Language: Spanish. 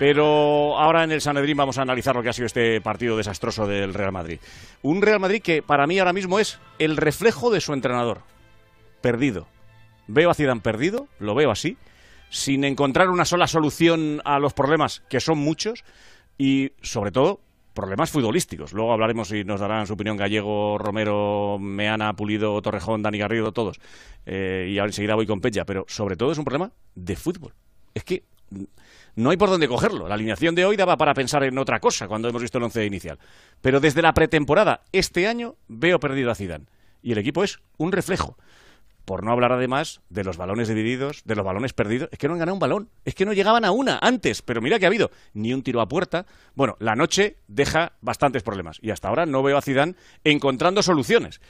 Pero ahora en el Sanedrín vamos a analizar lo que ha sido este partido desastroso del Real Madrid. Un Real Madrid que para mí ahora mismo es el reflejo de su entrenador. Perdido. Veo a Zidane perdido, lo veo así, sin encontrar una sola solución a los problemas, que son muchos, y sobre todo problemas futbolísticos. Luego hablaremos y nos darán su opinión Gallego, Romero, Meana, Pulido, Torrejón, Dani Garrido, todos. Eh, y ahora enseguida voy con Peña, pero sobre todo es un problema de fútbol. Es que no hay por dónde cogerlo. La alineación de hoy daba para pensar en otra cosa cuando hemos visto el once inicial. Pero desde la pretemporada, este año, veo perdido a Zidane. Y el equipo es un reflejo. Por no hablar además de los balones divididos, de los balones perdidos. Es que no han ganado un balón. Es que no llegaban a una antes. Pero mira que ha habido ni un tiro a puerta. Bueno, la noche deja bastantes problemas. Y hasta ahora no veo a Zidane encontrando soluciones.